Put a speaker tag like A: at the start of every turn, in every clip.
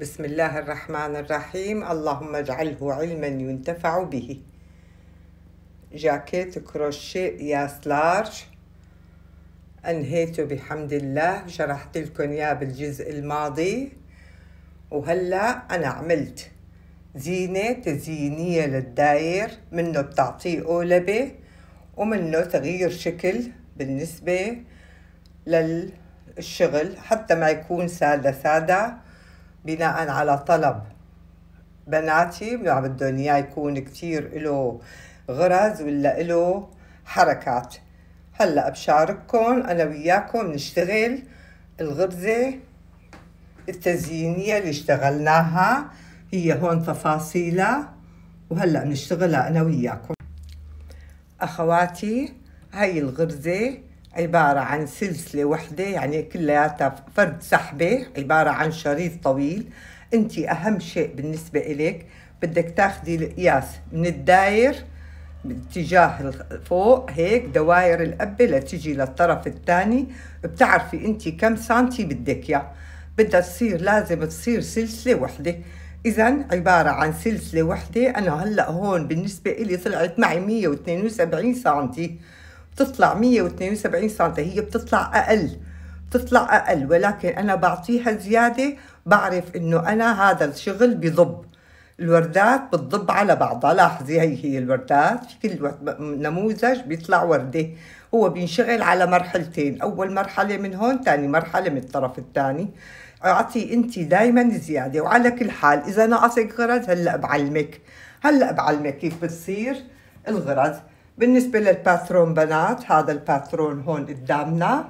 A: بسم الله الرحمن الرحيم اللهم اجعله علما ينتفع به جاكيت كروشيه ياس لارج انهيته بحمد الله شرحت لكم اياه بالجزء الماضي وهلا انا عملت زينة تزيينية للداير منه بتعطيه قولبة ومنه تغيير شكل بالنسبة للشغل حتى ما يكون سادة سادة بناء على طلب بناتي ما بدهم اياه يكون كتير له غرز ولا له حركات هلا بشارككم انا وياكم نشتغل الغرزه التزيينيه اللي اشتغلناها هي هون تفاصيلها وهلا بنشتغلها انا وياكم اخواتي هاي الغرزه عبارة عن سلسلة وحدة يعني كلياتها فرد سحبة عبارة عن شريط طويل انت اهم شيء بالنسبة الك بدك تاخدي القياس من الداير باتجاه فوق هيك دواير القبة لتجي للطرف الثاني بتعرفي انت كم سنتي بدك يا بدها تصير لازم تصير سلسلة وحدة إذا عبارة عن سلسلة وحدة أنا هلأ هون بالنسبة إلي طلعت معي 172 سنتي بتطلع 172 سم هي بتطلع أقل بتطلع أقل ولكن أنا بعطيها زيادة بعرف إنه أنا هذا الشغل بضب الوردات بتضب على بعضها لاحظي هي هي الوردات في كل نموذج بيطلع وردة هو بينشغل على مرحلتين أول مرحلة من هون ثاني مرحلة من الطرف الثاني اعطي انت دائما زياده وعلى كل حال اذا نقصك غرض هلا بعلمك هلا بعلمك كيف بتصير الغرض بالنسبة للباترون بنات هذا الباترون هون قدامنا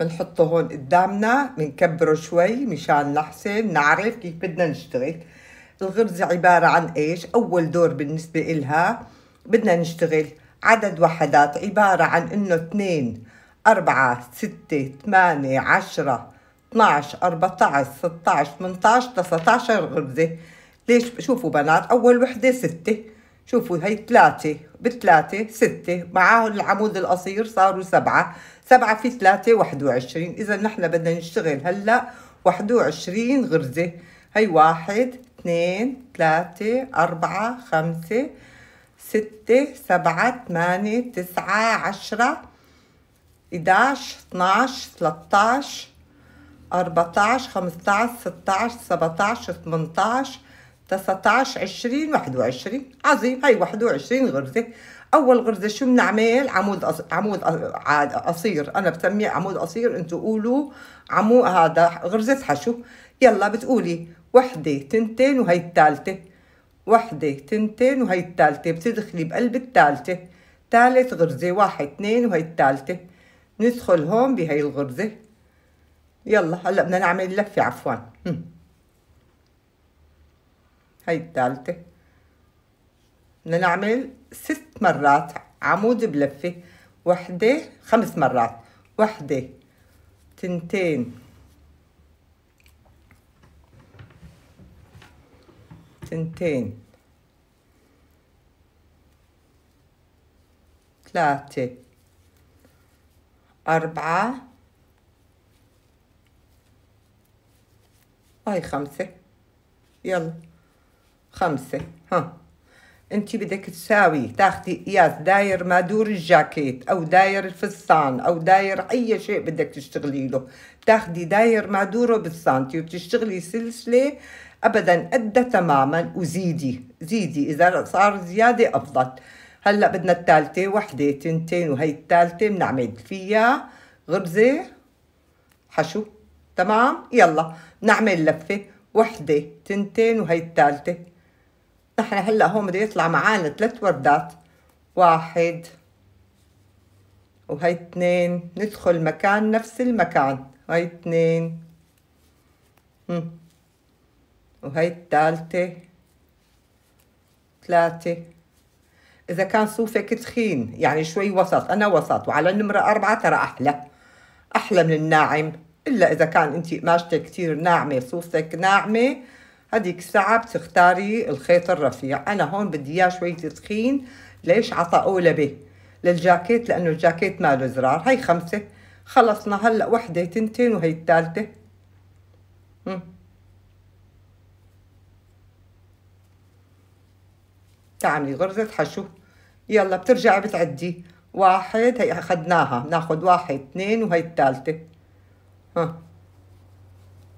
A: بنحطه هون قدامنا بنكبره شوي مشان نحسن نعرف كيف بدنا نشتغل الغرزة عبارة عن ايش اول دور بالنسبة إلها بدنا نشتغل عدد وحدات عبارة عن انه اثنين أربعة ستة ثمانية عشرة 12 14 16 18 19 غرزة ليش شوفوا بنات أول وحدة ستة شوفوا هي ثلاثة بالثلاثة ستة معاهم العمود القصير صاروا سبعة سبعة في ثلاثة واحد وعشرين إذا نحن بدنا نشتغل هلأ واحد وعشرين غرزة هي واحد اثنين ثلاثة أربعة خمسة ستة سبعة ثمانية تسعة عشرة 11 12 13 14 15 16 17 18 18 19 20 21 عظيم هاي 21 غرزه اول غرزه شو بنعمل عمود أص... عمود قصير انا بسميه عمود قصير انتوا قولوا عمود هذا غرزه حشو يلا بتقولي وحده تنتين وهي الثالثه وحده تنتين وهي الثالثه بتدخلي بقلب الثالثه ثالث غرزه واحد اثنين وهي الثالثه ندخل هون بهي الغرزه يلا هلا بدنا نعمل لفه عفوا هاي الثالثة بدنا نعمل ست مرات عمود بلفة وحدة خمس مرات وحدة تنتين تنتين ثلاثة أربعة هاي خمسة يلا خمسة ها انت بدك تساوي تاخدي قياس داير دور الجاكيت او داير الفستان او داير اي شيء بدك تشتغلي له تاخدي داير دوره بالسنتي وبتشتغلي سلسله ابدا قدها تماما وزيدي زيدي اذا صار زياده افضل هلا بدنا الثالثه وحده تنتين وهي الثالثه بنعمل فيها غرزه حشو تمام يلا نعمل لفه وحده تنتين وهي الثالثه نحن هلا هون بده يطلع معانا ثلاث وردات واحد وهي اثنين ندخل مكان نفس المكان هاي اثنين وهي الثالثة ثلاثة إذا كان صوفك تخين يعني شوي وسط أنا وسط وعلى النمرة أربعة ترى أحلى أحلى من الناعم إلا إذا كان أنت قماشتك كتير ناعمة صوفك ناعمة هذيك الساعة بتختاري الخيط الرفيع أنا هون بدي إياه شوية تخين ليش أولى به للجاكيت لأنه الجاكيت ماله زرار هي خمسة خلصنا هلأ وحدة تنتين وهي الثالثة تعملي غرزة حشو يلا بترجعي بتعدي واحد هي أخدناها ناخد واحد اثنين وهي الثالثة ها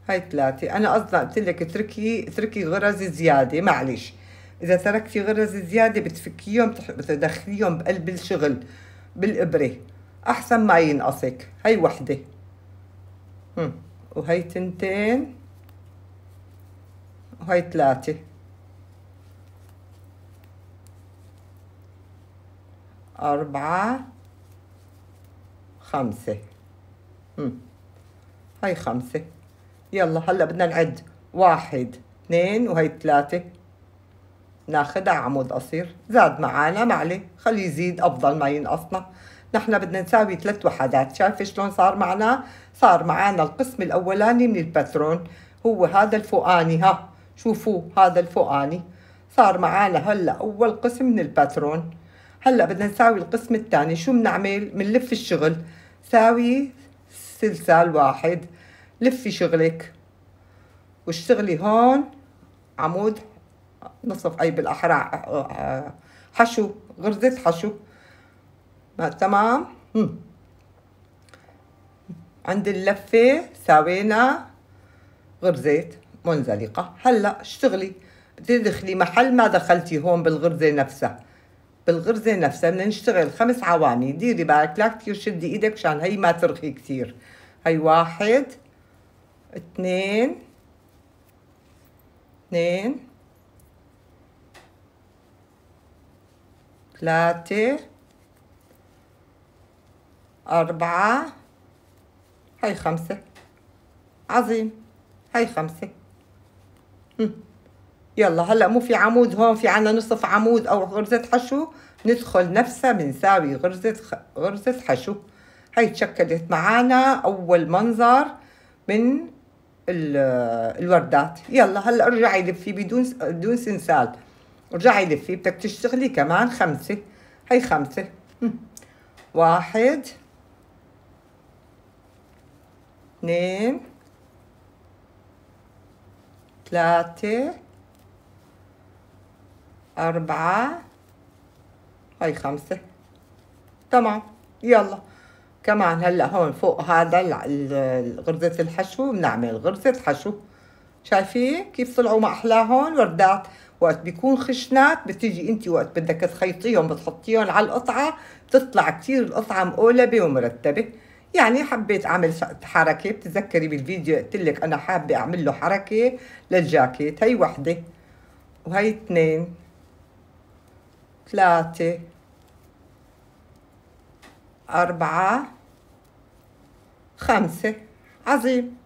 A: هاي ثلاثة أنا أصلا قلت لك اتركي اتركي غرز زيادة معلش إذا تركتي غرز زيادة بتفكيهم بتدخليهم بقلب الشغل بالإبرة أحسن ما ينقصك هاي وحدة وهي تنتين وهي ثلاثة أربعة خمسة هاي خمسة يلا هلا بدنا نعد واحد اثنين وهي ثلاثة ناخد عمود قصير زاد معانا معلي خليه يزيد أفضل ما ينقصنا نحن بدنا نساوي ثلاث وحدات شايفة شلون صار معنا صار معنا القسم الأولاني من الباترون هو هذا الفوقاني ها شوفوا هذا الفوقاني صار معنا هلا أول قسم من الباترون هلا بدنا نساوي القسم الثاني شو بنعمل بنلف الشغل ساوي سلسال واحد لفي شغلك واشتغلي هون عمود نصف أي بالأحرى آه، حشو غرزة حشو تمام عند اللفة ساوينا غرزة منزلقة هلأ اشتغلي تدخلي محل ما دخلتي هون بالغرزة نفسها بالغرزة نفسها بدنا نشتغل خمس عواني ديري بالك لا كتير شدي ايدك مشان هي ما ترخي كتير هي واحد اتنين اتنين ثلاثة أربعة هاي خمسة عظيم هاي خمسة هم. يلا هلا مو في عمود هون في عنا نصف عمود أو غرزة حشو ندخل نفسها بنساوي غرزة خ... غرزة حشو هاي تشكلت معانا أول منظر من الوردات يلا هلا ارجعي لفي بدون بدون سنسال ارجعي لفي بدك تشتغلي كمان خمسه هي خمسه واحد اثنين ثلاثة أربعة هاي خمسة تمام يلا كمان هلا هون فوق هذا غرزة الحشو بنعمل غرزة حشو شايفين كيف طلعوا ما احلاهم وردات وقت بيكون خشنات بتيجي انت وقت بدك تخيطيهم بتحطيهم على القطعه بتطلع كثير القطعه مقولبه ومرتبه يعني حبيت اعمل حركه بتتذكري بالفيديو قلت لك انا حابه اعمل له حركه للجاكيت هي وحده وهي اثنين ثلاثه أربعة خمسة عظيم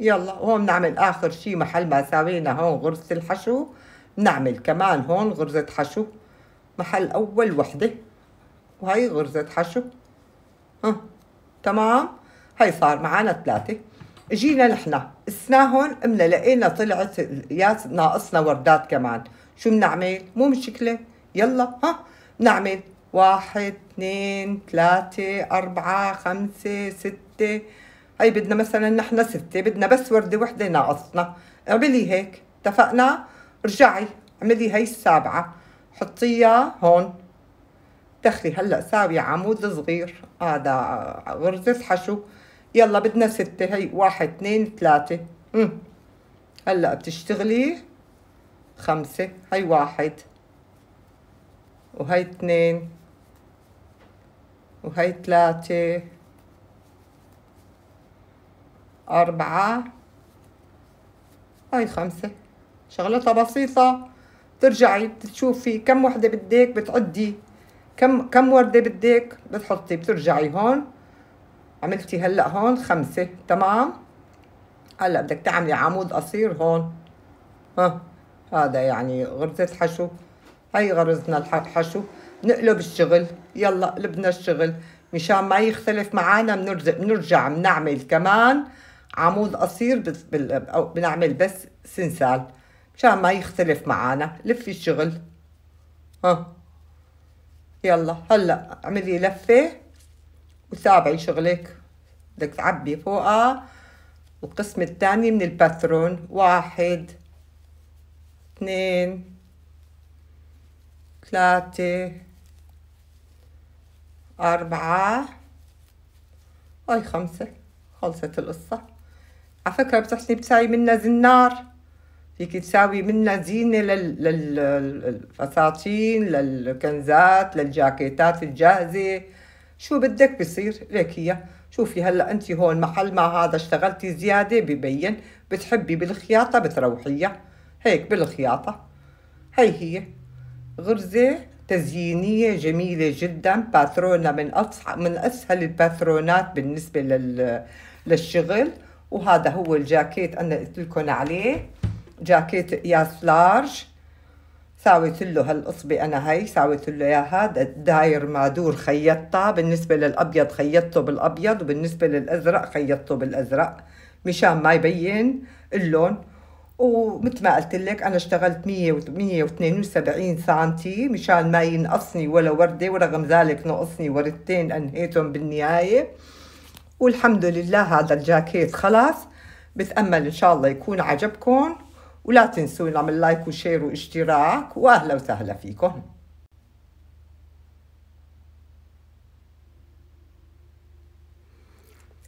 A: يلا هون بنعمل آخر شي محل ما ساوينا هون غرزة الحشو بنعمل كمان هون غرزة حشو محل أول وحدة وهي غرزة حشو ها تمام هي صار معنا ثلاثة اجينا نحنا قسناهم قمنا لقينا طلعت ناقصنا وردات كمان شو بنعمل مو مشكلة يلا ها بنعمل واحد اثنين ثلاثة أربعة خمسة ستة هي بدنا مثلا نحن ستة بدنا بس وردة وحدة ناقصنا اعملي هيك اتفقنا ارجعي اعملي هي السابعة حطيها هون دخلي هلا ساوية عمود صغير هذا آه غرزة حشو يلا بدنا ستة هي واحد اثنين ثلاثة مم. هلا بتشتغلي خمسة هي واحد وهي اثنين وهي ثلاثة أربعة هاي خمسة شغلتها بسيطة بترجعي بتشوفي كم وحدة بدك بتعدي كم كم وردة بدك بتحطي بترجعي هون عملتي هلا هون خمسة تمام هلا بدك تعملي عمود قصير هون ها هذا يعني غرزة حشو هاي غرزنا الحشو نقلب الشغل يلا قلبنا الشغل مشان ما يختلف معانا بنرجع بنعمل كمان عمود قصير بس بال... أو بنعمل بس سنسال مشان ما يختلف معانا لفي الشغل ها يلا هلا اعملي لفة وتابعي شغلك بدك تعبي فوقها القسم الثاني من الباترون واحد اثنين ثلاثة أربعة هاي خمسة خلصت القصة على فكرة بتحسني بتساوي منا زنار فيكي تساوي منا زينة للفساتين للكنزات للجاكيتات الجاهزة شو بدك بصير ليك هي شوفي هلا انت هون محل ما هذا اشتغلتي زياده ببين بتحبي بالخياطه بتروحيها هيك بالخياطه هي هي غرزه تزيينيه جميله جدا باترونا من من اسهل الباترونات بالنسبه لل... للشغل وهذا هو الجاكيت انا قلت لكم عليه جاكيت قياس لارج ساويت له هالقصبة أنا هي ساويت له إياها داير مادور خيطته بالنسبة للأبيض خيطته بالأبيض وبالنسبة للأزرق خيطته بالأزرق مشان ما يبين اللون ومثل ما قلت لك انا اشتغلت 172 سنتي مشان ما ينقصني ولا ورده ورغم ذلك نقصني وردتين انهيتهم بالنهايه والحمد لله هذا الجاكيت خلاص بتامل ان شاء الله يكون عجبكم ولا تنسوا نعمل لايك وشير واشتراك واهلا وسهلا فيكم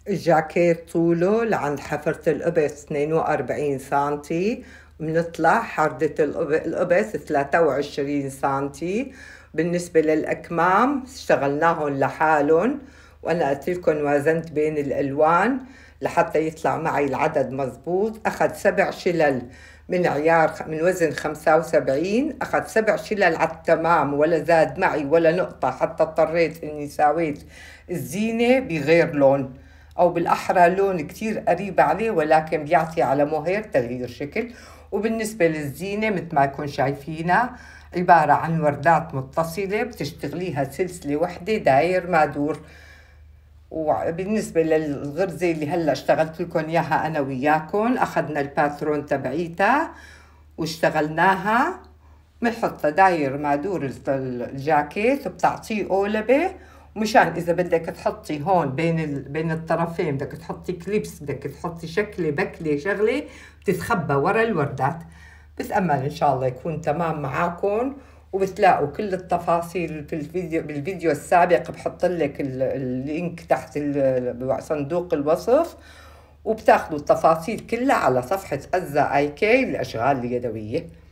A: الجاكيت طوله لعند حفرة القبس 42 سنتي بنطلع حردة القبس 23 سنتي بالنسبة للأكمام اشتغلناهم لحالهم وأنا قلت لكم وازنت بين الألوان لحتى يطلع معي العدد مزبوط أخذ سبع شلل من عيار من وزن 75 أخذ سبع شلل على التمام ولا زاد معي ولا نقطة حتى اضطريت إني ساويت الزينة بغير لون أو بالأحرى لون كتير قريب عليه ولكن بيعطي على مهير تغيير شكل وبالنسبة للزينة مثل ما يكون شايفينها عبارة عن وردات متصلة بتشتغليها سلسلة وحدة داير ما دور وبالنسبة للغرزة اللي هلا اشتغلت لكم اياها انا وياكم اخذنا الباترون تبعيتها واشتغلناها بنحط داير مع دور الجاكيت وبتعطيه قولبة مشان اذا بدك تحطي هون بين ال... بين الطرفين بدك تحطي كليبس بدك تحطي شكله بكله شغله بتتخبى ورا الوردات بتامل ان شاء الله يكون تمام معاكم وبتلاقوا كل التفاصيل في الفيديو بالفيديو السابق بحط لك اللينك تحت صندوق الوصف وبتاخذوا التفاصيل كلها على صفحة أزا آي كي للأشغال اليدوية